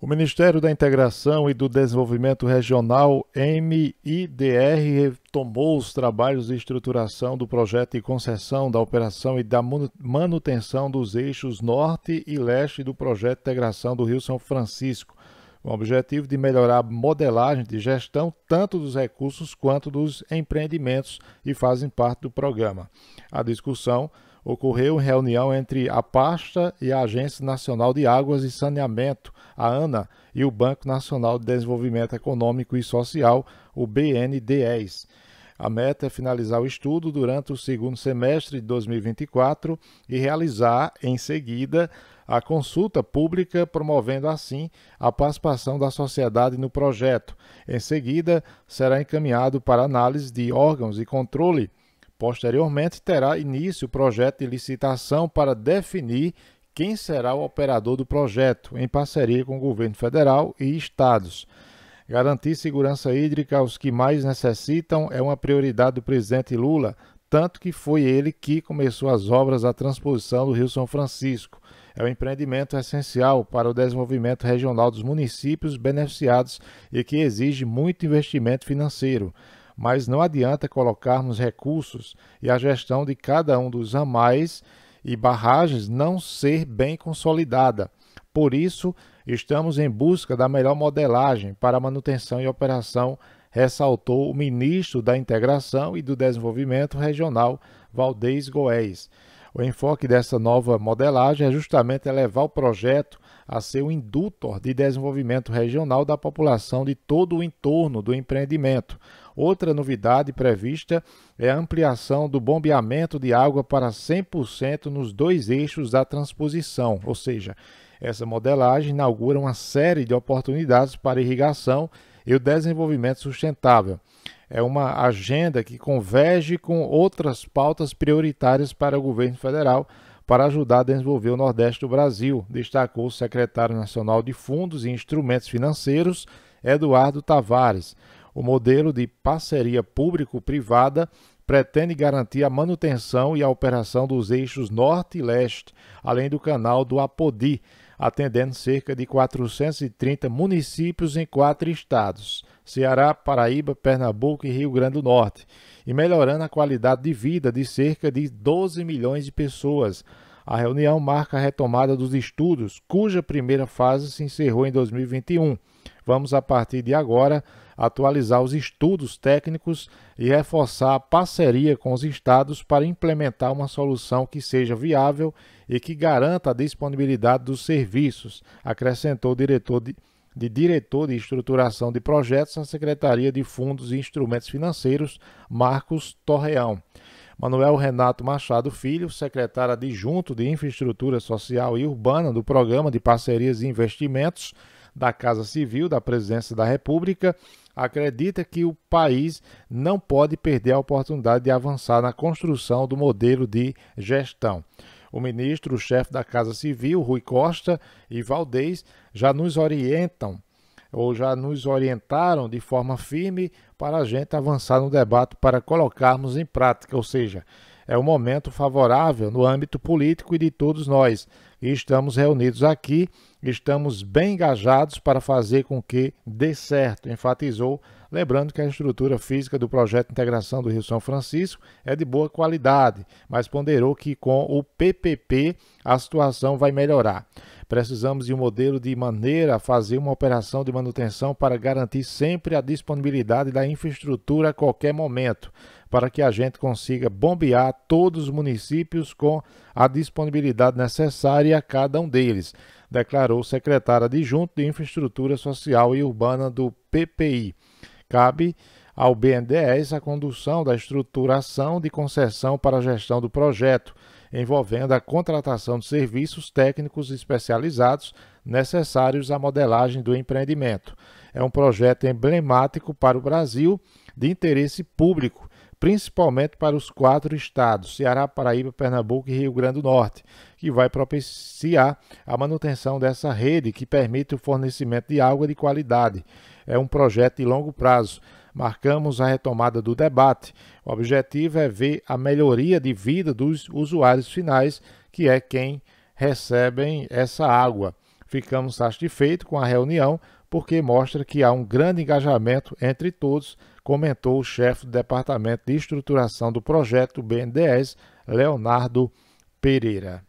O Ministério da Integração e do Desenvolvimento Regional, MIDR, retomou os trabalhos de estruturação do projeto de concessão da operação e da manutenção dos eixos norte e leste do projeto de integração do Rio São Francisco, com o objetivo de melhorar a modelagem de gestão tanto dos recursos quanto dos empreendimentos que fazem parte do programa. A discussão ocorreu reunião entre a pasta e a Agência Nacional de Águas e Saneamento, a ANA, e o Banco Nacional de Desenvolvimento Econômico e Social, o BNDES. A meta é finalizar o estudo durante o segundo semestre de 2024 e realizar, em seguida, a consulta pública, promovendo assim a participação da sociedade no projeto. Em seguida, será encaminhado para análise de órgãos e controle Posteriormente, terá início o projeto de licitação para definir quem será o operador do projeto, em parceria com o governo federal e estados. Garantir segurança hídrica aos que mais necessitam é uma prioridade do presidente Lula, tanto que foi ele que começou as obras da transposição do Rio São Francisco. É um empreendimento essencial para o desenvolvimento regional dos municípios beneficiados e que exige muito investimento financeiro mas não adianta colocarmos recursos e a gestão de cada um dos ramais e barragens não ser bem consolidada. Por isso, estamos em busca da melhor modelagem para manutenção e operação, ressaltou o ministro da Integração e do Desenvolvimento Regional, Valdez Goés. O enfoque dessa nova modelagem é justamente elevar o projeto a ser um indutor de desenvolvimento regional da população de todo o entorno do empreendimento. Outra novidade prevista é a ampliação do bombeamento de água para 100% nos dois eixos da transposição, ou seja, essa modelagem inaugura uma série de oportunidades para irrigação e o desenvolvimento sustentável. É uma agenda que converge com outras pautas prioritárias para o governo federal para ajudar a desenvolver o Nordeste do Brasil, destacou o secretário nacional de Fundos e Instrumentos Financeiros, Eduardo Tavares. O modelo de parceria público-privada pretende garantir a manutenção e a operação dos eixos norte e leste, além do canal do Apodi, atendendo cerca de 430 municípios em quatro estados: Ceará, Paraíba, Pernambuco e Rio Grande do Norte, e melhorando a qualidade de vida de cerca de 12 milhões de pessoas. A reunião marca a retomada dos estudos, cuja primeira fase se encerrou em 2021 Vamos, a partir de agora, atualizar os estudos técnicos e reforçar a parceria com os estados para implementar uma solução que seja viável e que garanta a disponibilidade dos serviços, acrescentou o diretor de, de diretor de estruturação de projetos na Secretaria de Fundos e Instrumentos Financeiros, Marcos Torreão. Manuel Renato Machado Filho, secretário adjunto de Infraestrutura Social e Urbana do Programa de Parcerias e Investimentos, da Casa Civil da Presidência da República, acredita que o país não pode perder a oportunidade de avançar na construção do modelo de gestão. O ministro, o chefe da Casa Civil, Rui Costa e Valdez, já nos orientam ou já nos orientaram de forma firme para a gente avançar no debate para colocarmos em prática, ou seja, é um momento favorável no âmbito político e de todos nós e estamos reunidos aqui, estamos bem engajados para fazer com que dê certo, enfatizou, lembrando que a estrutura física do projeto de integração do Rio São Francisco é de boa qualidade, mas ponderou que com o PPP a situação vai melhorar. Precisamos de um modelo de maneira a fazer uma operação de manutenção para garantir sempre a disponibilidade da infraestrutura a qualquer momento para que a gente consiga bombear todos os municípios com a disponibilidade necessária a cada um deles, declarou o secretário adjunto de Infraestrutura Social e Urbana do PPI. Cabe ao BNDES a condução da estruturação de concessão para a gestão do projeto, envolvendo a contratação de serviços técnicos especializados necessários à modelagem do empreendimento. É um projeto emblemático para o Brasil de interesse público principalmente para os quatro estados, Ceará, Paraíba, Pernambuco e Rio Grande do Norte, que vai propiciar a manutenção dessa rede que permite o fornecimento de água de qualidade. É um projeto de longo prazo. Marcamos a retomada do debate. O objetivo é ver a melhoria de vida dos usuários finais, que é quem recebem essa água. Ficamos satisfeitos com a reunião, porque mostra que há um grande engajamento entre todos comentou o chefe do Departamento de Estruturação do Projeto BNDES, Leonardo Pereira.